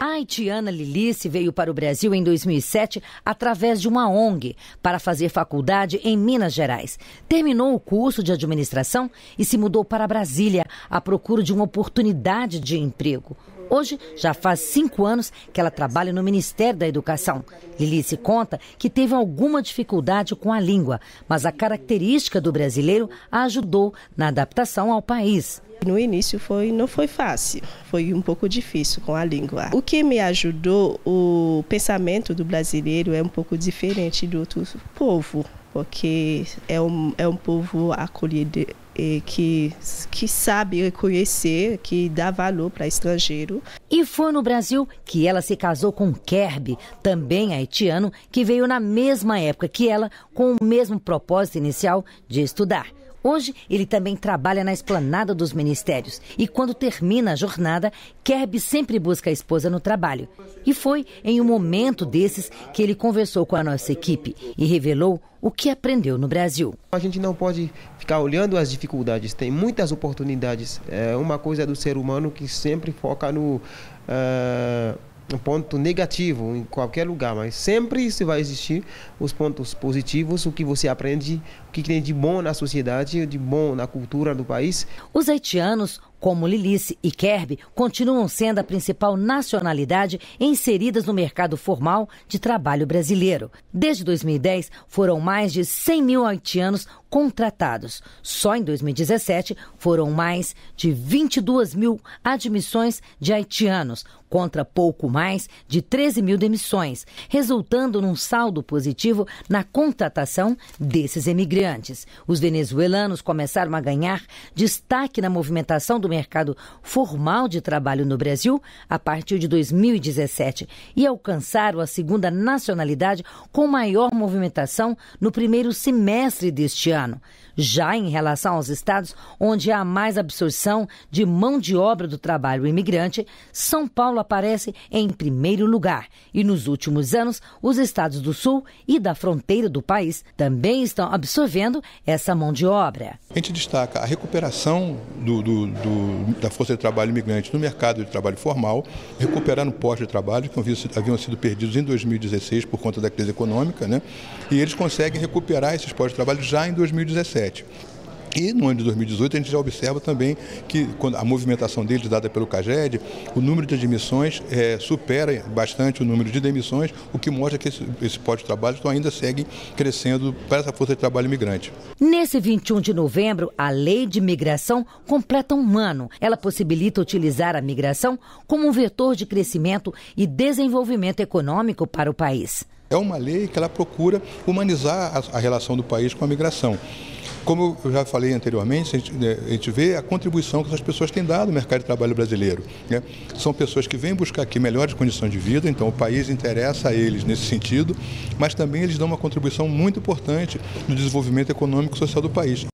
A haitiana Lilice veio para o Brasil em 2007 através de uma ONG para fazer faculdade em Minas Gerais. Terminou o curso de administração e se mudou para Brasília à procura de uma oportunidade de emprego. Hoje, já faz cinco anos que ela trabalha no Ministério da Educação. Lili se conta que teve alguma dificuldade com a língua, mas a característica do brasileiro a ajudou na adaptação ao país. No início foi, não foi fácil, foi um pouco difícil com a língua. O que me ajudou, o pensamento do brasileiro é um pouco diferente do outro povo, porque é um, é um povo acolhedor que, que sabe reconhecer, que dá valor para estrangeiro. E foi no Brasil que ela se casou com Kerby, também haitiano, que veio na mesma época que ela, com o mesmo propósito inicial de estudar. Hoje, ele também trabalha na esplanada dos ministérios e, quando termina a jornada, Kerb sempre busca a esposa no trabalho. E foi em um momento desses que ele conversou com a nossa equipe e revelou o que aprendeu no Brasil. A gente não pode ficar olhando as dificuldades, tem muitas oportunidades. É uma coisa é do ser humano que sempre foca no. Uh um ponto negativo em qualquer lugar, mas sempre se vai existir os pontos positivos, o que você aprende, o que tem de bom na sociedade, de bom na cultura do país. Os haitianos como Lilice e Kerbe, continuam sendo a principal nacionalidade inseridas no mercado formal de trabalho brasileiro. Desde 2010, foram mais de 100 mil haitianos contratados. Só em 2017, foram mais de 22 mil admissões de haitianos, contra pouco mais de 13 mil demissões, resultando num saldo positivo na contratação desses emigrantes. Os venezuelanos começaram a ganhar destaque na movimentação do mercado formal de trabalho no Brasil a partir de 2017 e alcançaram a segunda nacionalidade com maior movimentação no primeiro semestre deste ano. Já em relação aos estados onde há mais absorção de mão de obra do trabalho imigrante, São Paulo aparece em primeiro lugar e nos últimos anos os estados do sul e da fronteira do país também estão absorvendo essa mão de obra. A gente destaca a recuperação do, do, do da força de trabalho imigrante no mercado de trabalho formal, recuperando postos de trabalho que haviam sido perdidos em 2016 por conta da crise econômica, né? e eles conseguem recuperar esses postos de trabalho já em 2017. E no ano de 2018 a gente já observa também que quando a movimentação deles dada pelo CAGED, o número de admissões é, supera bastante o número de demissões, o que mostra que esse, esse pós de trabalho então, ainda segue crescendo para essa força de trabalho imigrante. Nesse 21 de novembro, a Lei de Migração completa um ano. Ela possibilita utilizar a migração como um vetor de crescimento e desenvolvimento econômico para o país. É uma lei que ela procura humanizar a, a relação do país com a migração. Como eu já falei anteriormente, né, a gente, vê a contribuição que essas pessoas têm dado ao mercado de trabalho brasileiro. Né? São pessoas que vêm buscar aqui melhores condições de vida, então o país interessa a eles nesse sentido, mas também eles dão uma contribuição muito importante no desenvolvimento econômico e social do país.